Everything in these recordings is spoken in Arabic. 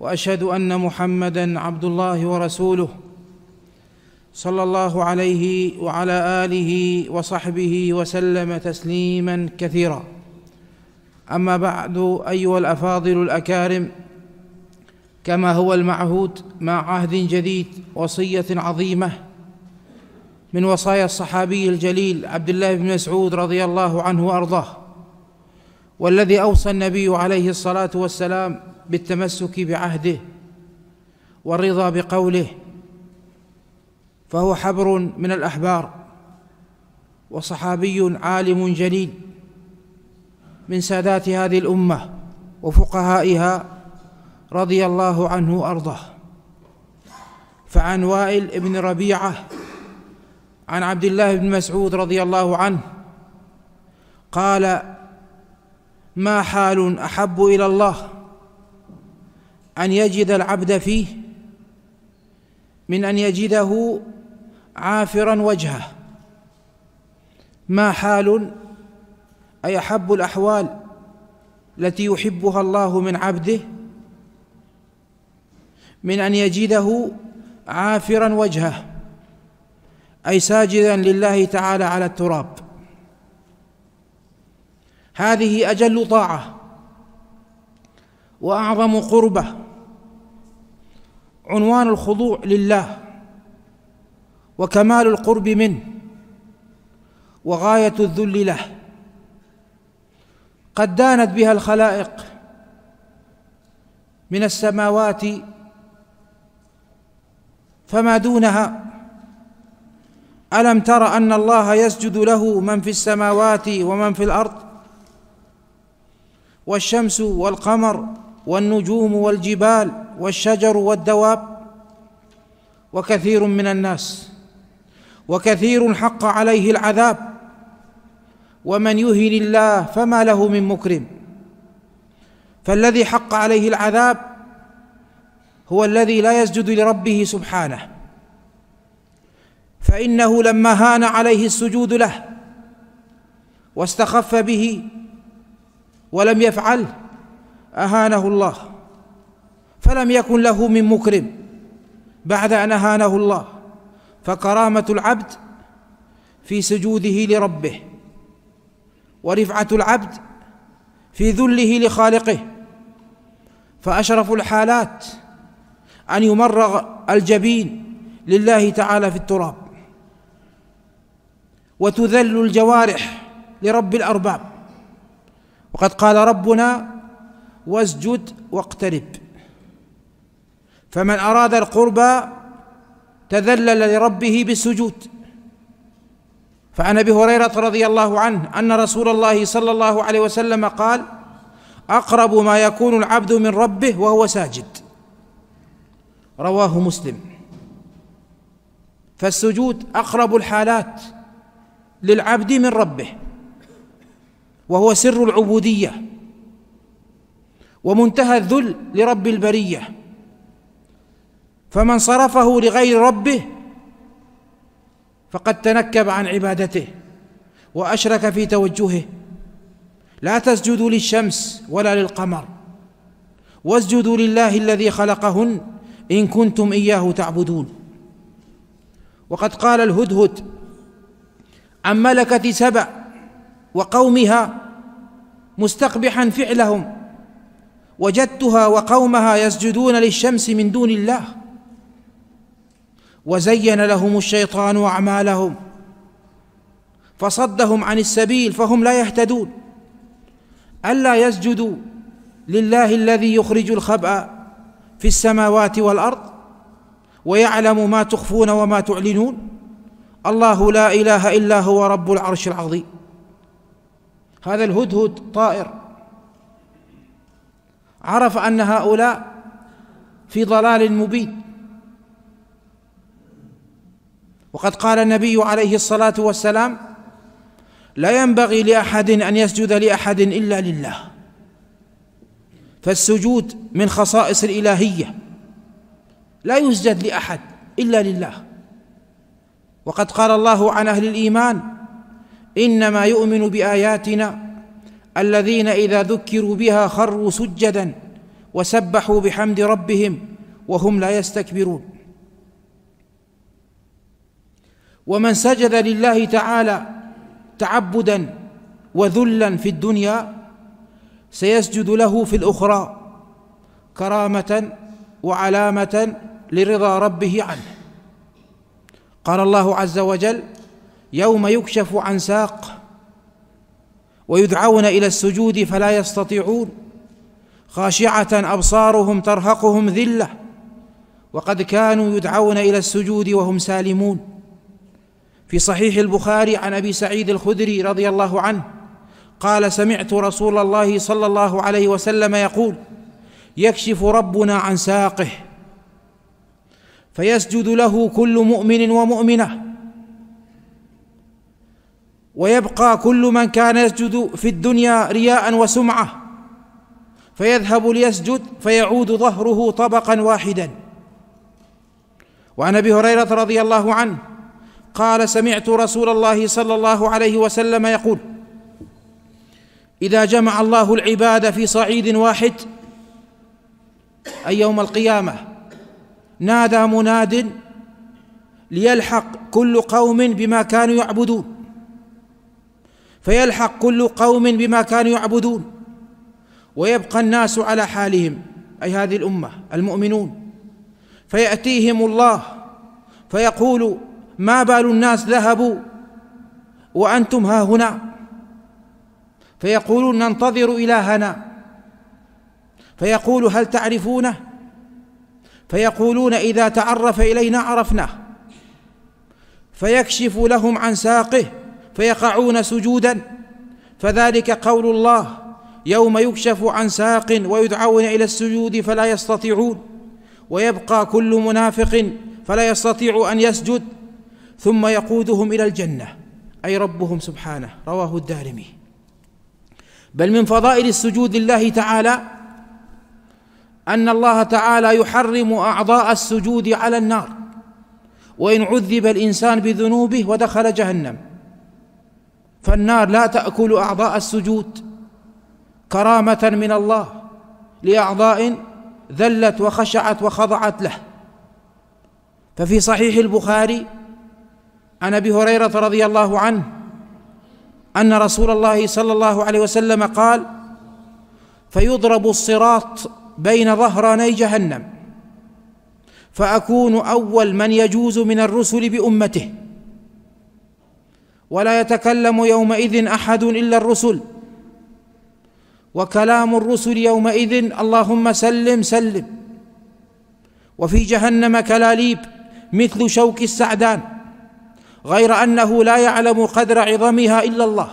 واشهد ان محمدا عبد الله ورسوله صلى الله عليه وعلى اله وصحبه وسلم تسليما كثيرا اما بعد ايها الافاضل الاكارم كما هو المعهود مع عهد جديد وصيه عظيمه من وصايا الصحابي الجليل عبد الله بن مسعود رضي الله عنه وارضاه والذي اوصى النبي عليه الصلاه والسلام بالتمسك بعهده والرضا بقوله فهو حبر من الأحبار وصحابي عالم جليل من سادات هذه الأمة وفقهائها رضي الله عنه وارضاه فعن وائل بن ربيعة عن عبد الله بن مسعود رضي الله عنه قال ما حال أحب إلى الله أن يجد العبد فيه من أن يجده عافرا وجهه ما حال أي أحب الأحوال التي يحبها الله من عبده من أن يجده عافرا وجهه أي ساجدا لله تعالى على التراب هذه أجل طاعة وأعظم قربه عنوان الخضوع لله وكمال القرب منه وغايه الذل له قد دانت بها الخلائق من السماوات فما دونها الم تر ان الله يسجد له من في السماوات ومن في الارض والشمس والقمر والنجوم والجبال والشجر والدواب وكثير من الناس وكثير حق عليه العذاب ومن يهن الله فما له من مكرم فالذي حق عليه العذاب هو الذي لا يسجد لربه سبحانه فانه لما هان عليه السجود له واستخف به ولم يفعله اهانه الله فلم يكن له من مكرم بعد ان اهانه الله فكرامه العبد في سجوده لربه ورفعه العبد في ذله لخالقه فاشرف الحالات ان يمرغ الجبين لله تعالى في التراب وتذل الجوارح لرب الارباب وقد قال ربنا واسجد واقترب فمن أراد القربى تذلل لربه بالسجود فعن ابي هريره رضي الله عنه ان رسول الله صلى الله عليه وسلم قال اقرب ما يكون العبد من ربه وهو ساجد رواه مسلم فالسجود اقرب الحالات للعبد من ربه وهو سر العبوديه ومنتهى الذل لرب البريه فمن صرفه لغير ربه فقد تنكب عن عبادته واشرك في توجهه لا تسجدوا للشمس ولا للقمر واسجدوا لله الذي خلقهن ان كنتم اياه تعبدون وقد قال الهدهد عن ملكه سبع وقومها مستقبحا فعلهم وجدتها وقومها يسجدون للشمس من دون الله وزين لهم الشيطان اعمالهم فصدهم عن السبيل فهم لا يهتدون الا يسجدوا لله الذي يخرج الخبأ في السماوات والارض ويعلم ما تخفون وما تعلنون الله لا اله الا هو رب العرش العظيم هذا الهدهد طائر عرف ان هؤلاء في ضلال مبين وقد قال النبي عليه الصلاة والسلام لا ينبغي لأحد أن يسجد لأحد إلا لله فالسجود من خصائص الإلهية لا يسجد لأحد إلا لله وقد قال الله عن أهل الإيمان إنما يؤمن بآياتنا الذين إذا ذكروا بها خروا سجدا وسبحوا بحمد ربهم وهم لا يستكبرون ومن سجد لله تعالى تعبدا وذلا في الدنيا سيسجد له في الاخرى كرامه وعلامه لرضا ربه عنه قال الله عز وجل يوم يكشف عن ساق ويدعون الى السجود فلا يستطيعون خاشعه ابصارهم ترهقهم ذله وقد كانوا يدعون الى السجود وهم سالمون في صحيح البخاري عن ابي سعيد الخدري رضي الله عنه قال سمعت رسول الله صلى الله عليه وسلم يقول يكشف ربنا عن ساقه فيسجد له كل مؤمن ومؤمنه ويبقى كل من كان يسجد في الدنيا رياء وسمعه فيذهب ليسجد فيعود ظهره طبقا واحدا وعن ابي هريره رضي الله عنه قال سمعت رسول الله صلى الله عليه وسلم يقول اذا جمع الله العباد في صعيد واحد اي يوم القيامه نادى مناد ليلحق كل قوم بما كانوا يعبدون فيلحق كل قوم بما كانوا يعبدون ويبقى الناس على حالهم اي هذه الامه المؤمنون فياتيهم الله فيقول ما بال الناس ذهبوا وأنتم ها هنا فيقولون ننتظر إلهنا فيقول هل تعرفونه فيقولون إذا تعرف إلينا عرفناه فيكشف لهم عن ساقه فيقعون سجودا فذلك قول الله يوم يكشف عن ساق ويدعون إلى السجود فلا يستطيعون ويبقى كل منافق فلا يستطيع أن يسجد ثم يقودهم إلى الجنة أي ربهم سبحانه رواه الدارمي بل من فضائل السجود لله تعالى أن الله تعالى يحرم أعضاء السجود على النار وإن عذب الإنسان بذنوبه ودخل جهنم فالنار لا تأكل أعضاء السجود كرامة من الله لأعضاء ذلت وخشعت وخضعت له ففي صحيح البخاري عن ابي هريره رضي الله عنه ان رسول الله صلى الله عليه وسلم قال فيضرب الصراط بين ظهراني جهنم فاكون اول من يجوز من الرسل بامته ولا يتكلم يومئذ احد الا الرسل وكلام الرسل يومئذ اللهم سلم سلم وفي جهنم كلاليب مثل شوك السعدان غير انه لا يعلم قدر عظمها الا الله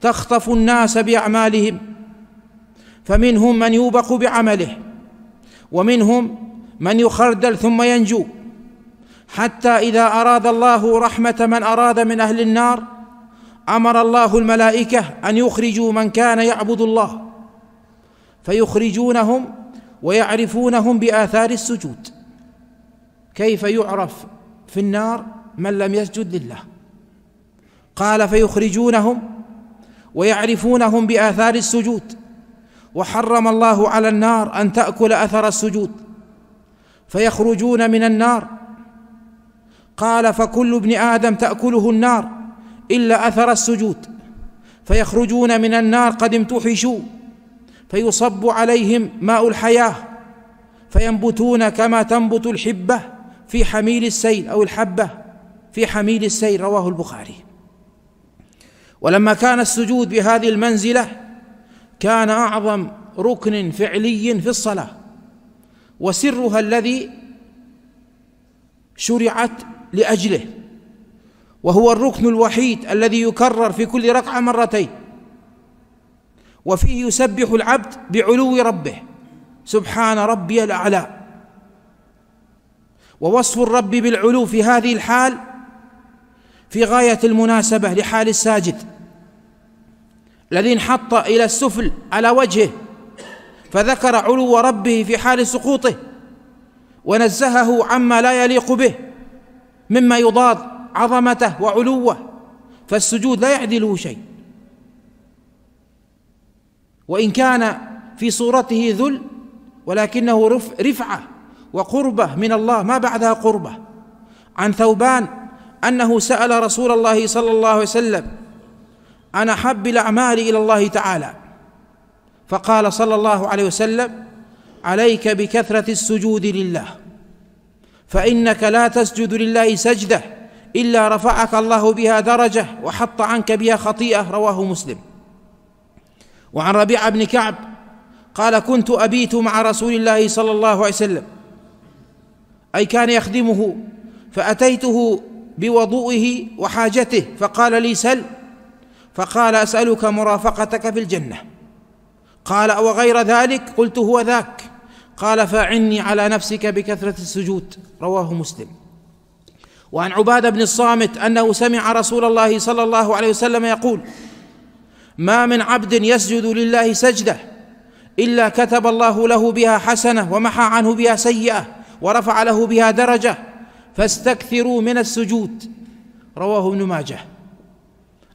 تخطف الناس باعمالهم فمنهم من يوبق بعمله ومنهم من يخردل ثم ينجو حتى اذا اراد الله رحمه من اراد من اهل النار امر الله الملائكه ان يخرجوا من كان يعبد الله فيخرجونهم ويعرفونهم باثار السجود كيف يعرف في النار من لم يسجد لله قال فيخرجونهم ويعرفونهم باثار السجود وحرم الله على النار ان تاكل اثر السجود فيخرجون من النار قال فكل ابن ادم تاكله النار الا اثر السجود فيخرجون من النار قد امتحشوا فيصب عليهم ماء الحياه فينبتون كما تنبت الحبه في حميل السيل او الحبه في حميل السير رواه البخاري ولما كان السجود بهذه المنزله كان اعظم ركن فعلي في الصلاه وسرها الذي شرعت لاجله وهو الركن الوحيد الذي يكرر في كل ركعه مرتين وفيه يسبح العبد بعلو ربه سبحان ربي الاعلى ووصف الرب بالعلو في هذه الحال في غاية المناسبة لحال الساجد الذي انحط إلى السفل على وجهه فذكر علو ربه في حال سقوطه ونزهه عما لا يليق به مما يضاد عظمته وعلوه فالسجود لا يعدله شيء وإن كان في صورته ذل ولكنه رفعة وقربة من الله ما بعدها قربة عن ثوبان انه سال رسول الله صلى الله عليه وسلم عن احب الاعمال الى الله تعالى فقال صلى الله عليه وسلم عليك بكثره السجود لله فانك لا تسجد لله سجده الا رفعك الله بها درجه وحط عنك بها خطيئه رواه مسلم وعن ربيع بن كعب قال كنت ابيت مع رسول الله صلى الله عليه وسلم اي كان يخدمه فاتيته بوضوئه وحاجته فقال لي سل فقال اسالك مرافقتك في الجنه قال وغير ذلك قلت هو ذاك قال فاعني على نفسك بكثره السجود رواه مسلم وعن عباده بن الصامت انه سمع رسول الله صلى الله عليه وسلم يقول ما من عبد يسجد لله سجده الا كتب الله له بها حسنه ومحى عنه بها سيئه ورفع له بها درجه فاستكثروا من السجود رواه ابن ماجه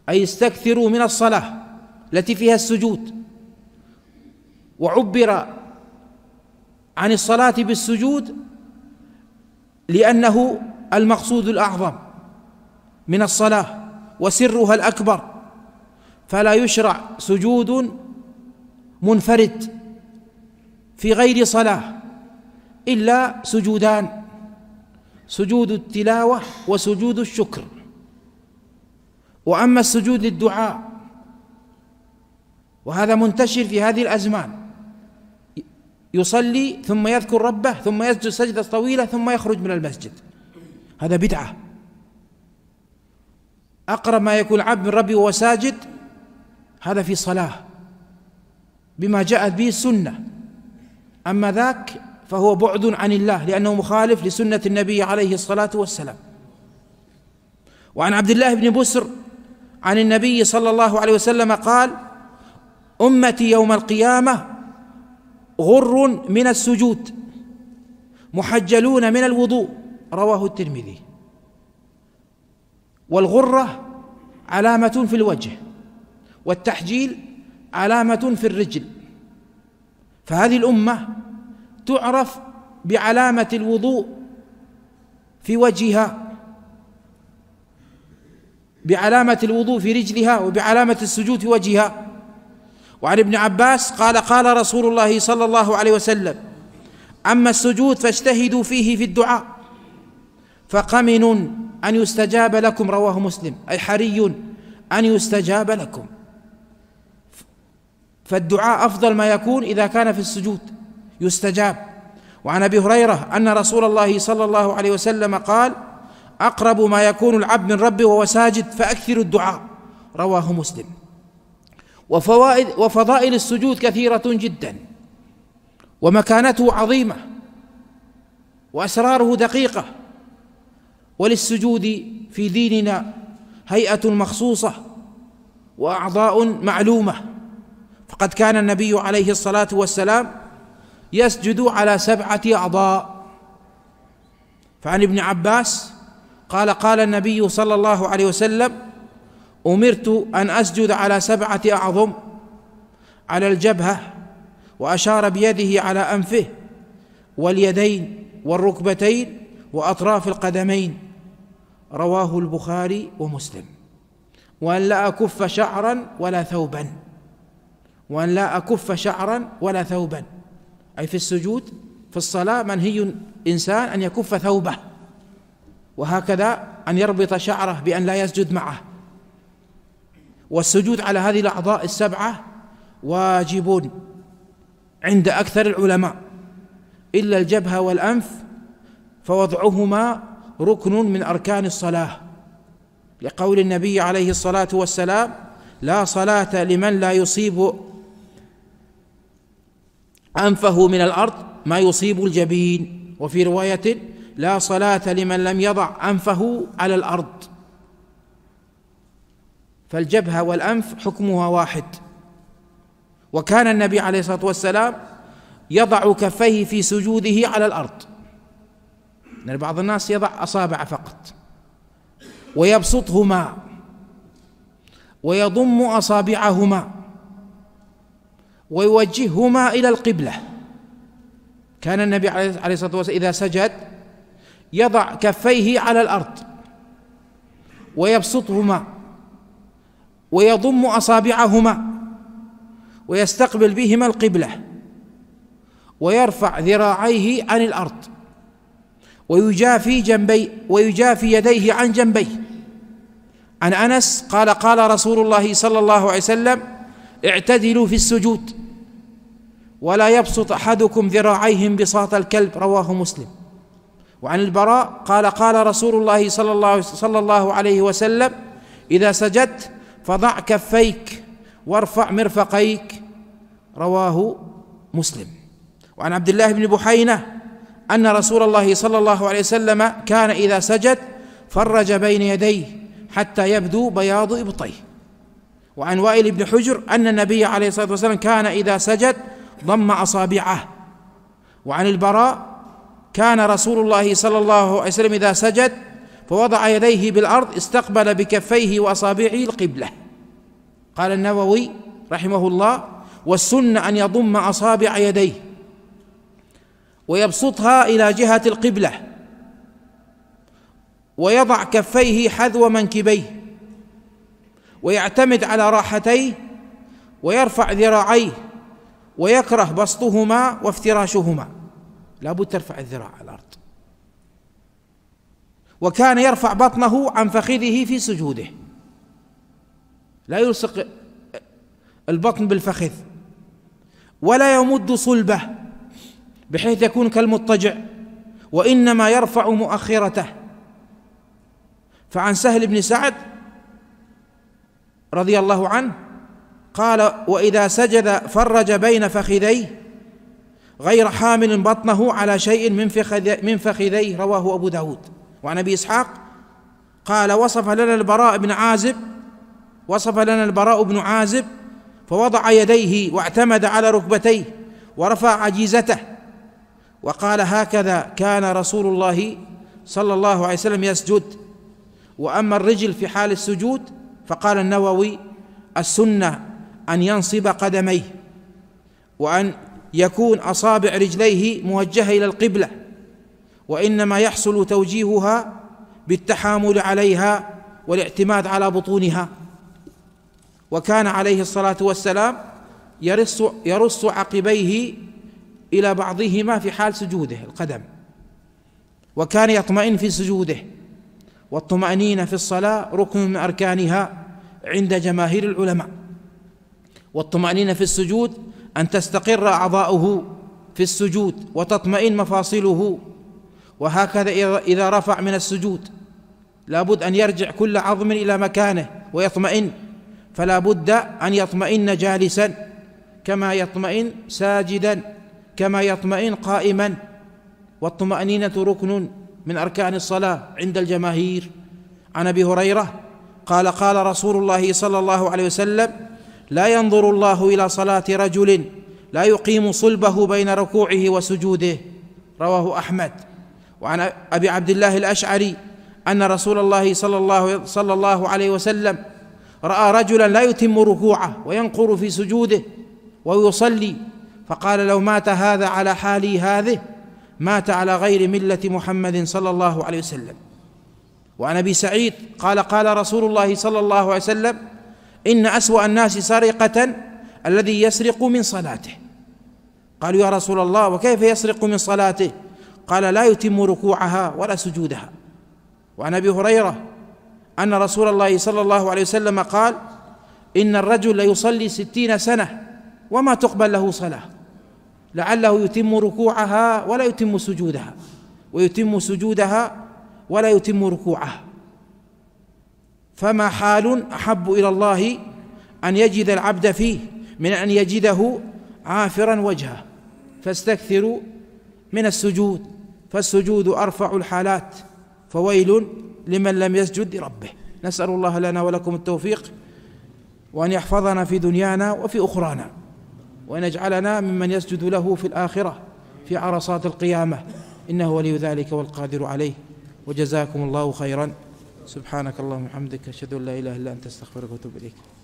أي استكثروا من الصلاة التي فيها السجود وعبر عن الصلاة بالسجود لأنه المقصود الأعظم من الصلاة وسرها الأكبر فلا يشرع سجود منفرد في غير صلاة إلا سجودان سجود التلاوة وسجود الشكر وأما السجود للدعاء وهذا منتشر في هذه الأزمان يصلي ثم يذكر ربه ثم يسجد سجدة طويلة ثم يخرج من المسجد هذا بدعة أقرب ما يكون العبد من ربه وهو ساجد هذا في صلاة بما جاءت به السنة أما ذاك فهو بعد عن الله لأنه مخالف لسنة النبي عليه الصلاة والسلام وعن عبد الله بن بسر عن النبي صلى الله عليه وسلم قال أمتي يوم القيامة غر من السجود محجلون من الوضوء رواه الترمذي والغرة علامة في الوجه والتحجيل علامة في الرجل فهذه الأمة تعرف بعلامه الوضوء في وجهها بعلامه الوضوء في رجلها وبعلامه السجود في وجهها وعن ابن عباس قال قال رسول الله صلى الله عليه وسلم اما السجود فاجتهدوا فيه في الدعاء فقمن ان يستجاب لكم رواه مسلم اي حري ان يستجاب لكم فالدعاء افضل ما يكون اذا كان في السجود يستجاب وعن ابي هريره ان رسول الله صلى الله عليه وسلم قال اقرب ما يكون العبد من ربه وهو ساجد فاكثر الدعاء رواه مسلم وفوائد وفضائل السجود كثيره جدا ومكانته عظيمه واسراره دقيقه وللسجود في ديننا هيئه مخصوصه واعضاء معلومه فقد كان النبي عليه الصلاه والسلام يسجد على سبعة أعضاء فعن ابن عباس قال قال النبي صلى الله عليه وسلم أمرت أن أسجد على سبعة أعظم على الجبهة وأشار بيده على أنفه واليدين والركبتين وأطراف القدمين رواه البخاري ومسلم وأن لا أكف شعرا ولا ثوبا وأن لا أكف شعرا ولا ثوبا أي في السجود في الصلاة منهي إنسان أن يكف ثوبه وهكذا أن يربط شعره بأن لا يسجد معه والسجود على هذه الأعضاء السبعة واجب عند أكثر العلماء إلا الجبهة والأنف فوضعهما ركن من أركان الصلاة لقول النبي عليه الصلاة والسلام لا صلاة لمن لا يصيب أنفه من الأرض ما يصيب الجبين وفي رواية لا صلاة لمن لم يضع أنفه على الأرض فالجبهة والأنف حكمها واحد وكان النبي عليه الصلاة والسلام يضع كفيه في سجوده على الأرض لأن يعني بعض الناس يضع أصابع فقط ويبسطهما ويضم أصابعهما ويوجههما إلى القبلة كان النبي عليه الصلاة والسلام إذا سجد يضع كفيه على الأرض ويبسطهما ويضم أصابعهما ويستقبل بهما القبلة ويرفع ذراعيه عن الأرض ويجافي جنبي ويجافي يديه عن جنبيه عن أنس قال قال رسول الله صلى الله عليه وسلم اعتدلوا في السجود ولا يبسط احدكم ذراعيه انبساط الكلب رواه مسلم وعن البراء قال قال رسول الله صلى الله صلى الله عليه وسلم اذا سجدت فضع كفيك وارفع مرفقيك رواه مسلم وعن عبد الله بن بحينه ان رسول الله صلى الله عليه وسلم كان اذا سجد فرج بين يديه حتى يبدو بياض ابطيه وعن وائل بن حجر أن النبي عليه الصلاة والسلام كان إذا سجد ضم أصابعه وعن البراء كان رسول الله صلى الله عليه وسلم إذا سجد فوضع يديه بالأرض استقبل بكفيه وأصابعه القبلة قال النووي رحمه الله والسنة أن يضم أصابع يديه ويبسطها إلى جهة القبلة ويضع كفيه حذو منكبيه ويعتمد على راحتيه ويرفع ذراعيه ويكره بسطهما وافتراشهما لابد ترفع الذراع على الأرض وكان يرفع بطنه عن فخذه في سجوده لا يلصق البطن بالفخذ ولا يمد صلبه بحيث يكون كالمضطجع وإنما يرفع مؤخرته فعن سهل بن سعد رضي الله عنه قال واذا سجد فرج بين فخذيه غير حامل بطنه على شيء من فخذيه من فخذيه رواه ابو داود وعن ابي اسحاق قال وصف لنا البراء بن عازب وصف لنا البراء بن عازب فوضع يديه واعتمد على ركبتيه ورفع عجيزته وقال هكذا كان رسول الله صلى الله عليه وسلم يسجد واما الرجل في حال السجود فقال النووي السنة أن ينصب قدميه وأن يكون أصابع رجليه موجهة إلى القبلة وإنما يحصل توجيهها بالتحامل عليها والاعتماد على بطونها وكان عليه الصلاة والسلام يرص يرص عقبيه إلى بعضهما في حال سجوده القدم وكان يطمئن في سجوده والطمأنينة في الصلاة ركن من أركانها عند جماهير العلماء والطمأنينة في السجود أن تستقر أعضاؤه في السجود وتطمئن مفاصله وهكذا إذا رفع من السجود لابد أن يرجع كل عظم إلى مكانه ويطمئن فلا بد أن يطمئن جالسا كما يطمئن ساجدا كما يطمئن قائما والطمأنينة ركن من أركان الصلاة عند الجماهير عن أبي هريرة قال قال رسول الله صلى الله عليه وسلم لا ينظر الله إلى صلاة رجل لا يقيم صلبه بين ركوعه وسجوده رواه أحمد وعن أبي عبد الله الأشعري أن رسول الله صلى الله صلى الله عليه وسلم رأى رجلا لا يتم ركوعه وينقر في سجوده ويصلي فقال لو مات هذا على حالي هذه مات على غير ملة محمد صلى الله عليه وسلم وعن أبي سعيد قال قال رسول الله صلى الله عليه وسلم إن أسوأ الناس سرقة الذي يسرق من صلاته قالوا يا رسول الله وكيف يسرق من صلاته قال لا يتم ركوعها ولا سجودها وعن أبي هريرة أن رسول الله صلى الله عليه وسلم قال إن الرجل ليصلي ستين سنة وما تقبل له صلاة لعله يتم ركوعها ولا يتم سجودها ويتم سجودها ولا يتم ركوعها فما حال احب الى الله ان يجد العبد فيه من ان يجده عافرا وجهه فاستكثروا من السجود فالسجود ارفع الحالات فويل لمن لم يسجد لربه نسال الله لنا ولكم التوفيق وان يحفظنا في دنيانا وفي اخرانا وأن يجعلنا ممن يسجد له في الآخرة في عرصات القيامة إنه ولي ذلك والقادر عليه وجزاكم الله خيرا سبحانك اللهم وبحمدك أشهد أن لا إله إلا أنت أستغفرك وأتوب إليك